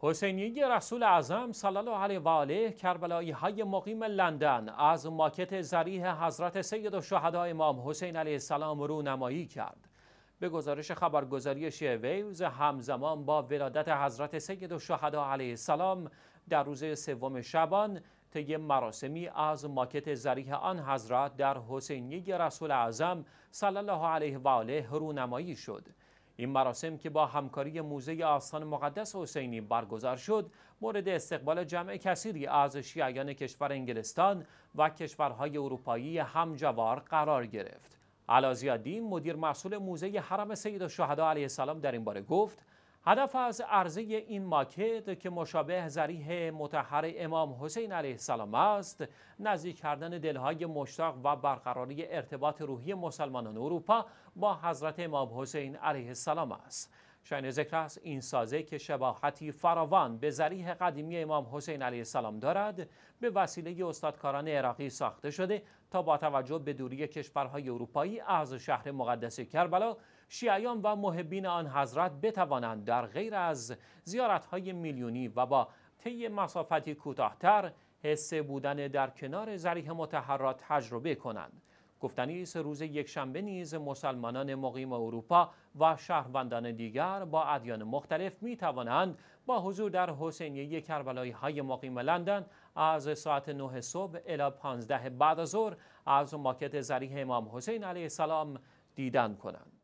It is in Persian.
حسینی رسول اعظم صلی الله علیه و آله کربلایی های مقیم لندن از ماکت زریح حضرت سید و شهدا امام حسین علیه السلام رو نمایی کرد. به گزارش خبرگزاری ویوز همزمان با ولادت حضرت سید و شهدا علیه السلام در روز سوم شبان طی مراسمی از ماکت زریح آن حضرت در حسینی رسول اعظم صلی الله علیه و آله رونمایی شد. این مراسم که با همکاری موزه آستان مقدس حسینی برگزار شد مورد استقبال جمع کثیری از شیعیان کشور انگلستان و کشورهای اروپایی همجوار قرار گرفت علازیادی مدیر مسئول موزه حرم سید و شهدا علیه السلام در این باره گفت هدف از عرضه این ماکت که مشابه زریح متحر امام حسین علیه السلام است نزدیک کردن دلهای مشتاق و برقراری ارتباط روحی مسلمانان اروپا با حضرت امام حسین علیه السلام است شاین ذکر است این سازه که شباهتی فراوان به ذریح قدیمی امام حسین علیه السلام دارد به وسیله استادکاران عراقی ساخته شده تا با توجه به دوری کشورهای اروپایی از شهر مقدس کربلا شیعیان و محبین آن حضرت بتوانند در غیر از زیارتهای میلیونی و با طی مسافتی کوتاهتر حس بودن در کنار ذریح متحرات تجربه کنند گفتنی است روز یکشنبه نیز مسلمانان مقیم اروپا و شهروندان دیگر با ادیان مختلف می توانند با حضور در حسینیه کربلای های مقیم لندن از ساعت 9 صبح الی 15 بعد از ظهر از ماکت زریح امام حسین علیه السلام دیدن کنند